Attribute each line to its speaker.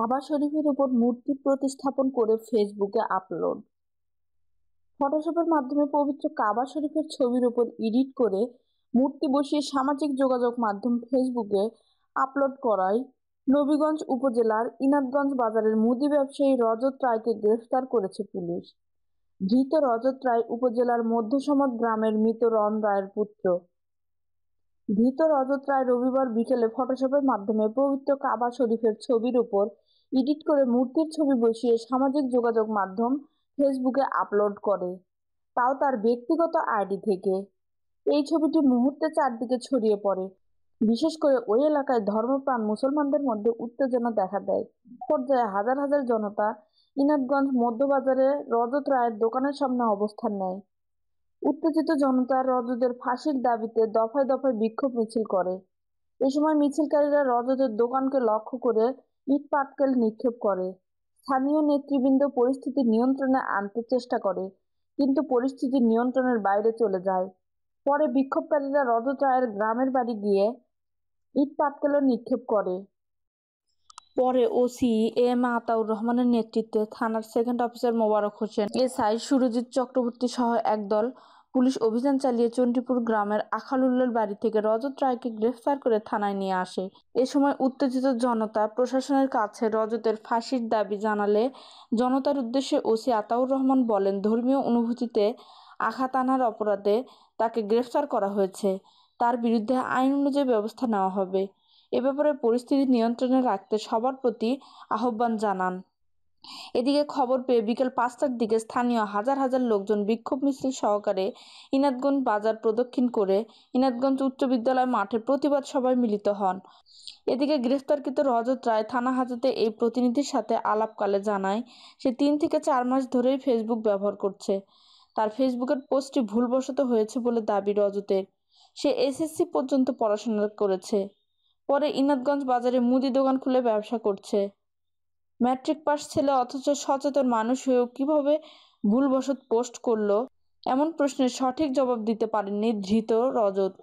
Speaker 1: বাবা শরীফের উপর মূর্তি প্রতিস্থাপন করে ফেসবুকে আপলোড ফটোশপের মাধ্যমে পবিত্র কাবা শরীফের ছবির উপর এডিট করে মূর্তি বসিয়ে সামাজিক যোগাযোগ মাধ্যম ফেসবুকে আপলোড করায় নবীগঞ্জ উপজেলার ইনাদগঞ্জ বাজারের মুদি ব্যবসায়ী রজত রায়কে গ্রেফতার করেছে পুলিশ ধৃত রজত রায় উপজেলার মধ্যসমদ গ্রামের মৃত রন রায়ের পুত্র ধৃত রজত রায় রবিবার বিকেলে ফটোশপের মাধ্যমে পবিত্র কাবা শরীফের ছবির উপর এডিট করে মূর্তির ছবি বসিয়ে সামাজিক যোগাযোগ মাধ্যম ফেসবুকে আপলোড করে তাও তার ব্যক্তিগত আইডি থেকে এই ছবিটি মুহূর্তে চারদিকে ছড়িয়ে পড়ে বিশেষ করে ওই এলাকায় ধর্মপ্রাণ মুসলমানদের মধ্যে উত্তেজনা দেখা দেয় পর্যায়ে হাজার হাজার জনতা ইনাতগঞ্জ মধ্যবাজারে রজত রায়ের দোকানের সামনে অবস্থান নেয় উত্তেজিত জনতা রজতের ফাঁসির দাবিতে দফায় দফায় বিক্ষোভ মিছিল করে এ সময় মিছিলকারীরা রজতের দোকানকে লক্ষ্য করে ইট পাটকেল নিক্ষেপ করে স্থানীয় নেতৃবৃন্দ পরিস্থিতি নিয়ন্ত্রণে আনতে চেষ্টা করে কিন্তু পরিস্থিতি নিয়ন্ত্রণের বাইরে চলে যায় পরে বিক্ষোভকারীরা রজত রায়ের গ্রামের বাড়ি গিয়ে ইট পাটকেলও নিক্ষেপ করে
Speaker 2: পরে ওসি এম আতাউর রহমানের নেতৃত্বে থানার second officer Mobarak Hossain SI Surajit Chakraborty সহ একদল পুলিশ অভিযান চালিয়ে চণ্ডীপুর গ্রামের আখালুল্লার বাড়ি থেকে রজত রায়কে গ্রেফতার করে থানায় নিয়ে আসে এ সময় উত্তেজিত জনতা প্রশাসনের কাছে রজতের ফাঁসির দাবি জানালে জনতার উদ্দেশ্যে ওসি আতাউর রহমান বলেন ধর্মীয় অনুভূতিতে আঘাত আনার অপরাধে তাকে গ্রেফতার করা হয়েছে তার বিরুদ্ধে আইন অনুযায়ী ব্যবস্থা নেওয়া হবে এ ব্যাপারে পরিস্থিতি নিয়ন্ত্রণে রাখতে সবার প্রতি আহ্বান জানান এদিকে খবর পেয়ে বিকেল পাঁচটার দিকে স্থানীয় হাজার হাজার লোকজন বিক্ষোভ মিছিল সহকারে ইনাদগঞ্জ বাজার প্রদক্ষিণ করে ইনাদগঞ্জ উচ্চ বিদ্যালয় মাঠে প্রতিবাদ সভায় মিলিত হন এদিকে গ্রেফতারকৃত রজত রায় থানা হাজতে এই প্রতিনিধির সাথে আলাপকালে জানায় সে তিন থেকে চার মাস ধরেই ফেসবুক ব্যবহার করছে তার ফেসবুকের পোস্টটি ভুলবশত হয়েছে বলে দাবি রজতের সে এসএসসি পর্যন্ত পড়াশোনা করেছে পরে ইনাদগঞ্জ বাজারে মুদি দোকান খুলে ব্যবসা করছে ম্যাট্রিক পাস ছেলে অথচ সচেতন মানুষ হয়েও কিভাবে ভুলবশত পোস্ট করলো এমন প্রশ্নের সঠিক জবাব দিতে পারেননি ধৃত রজত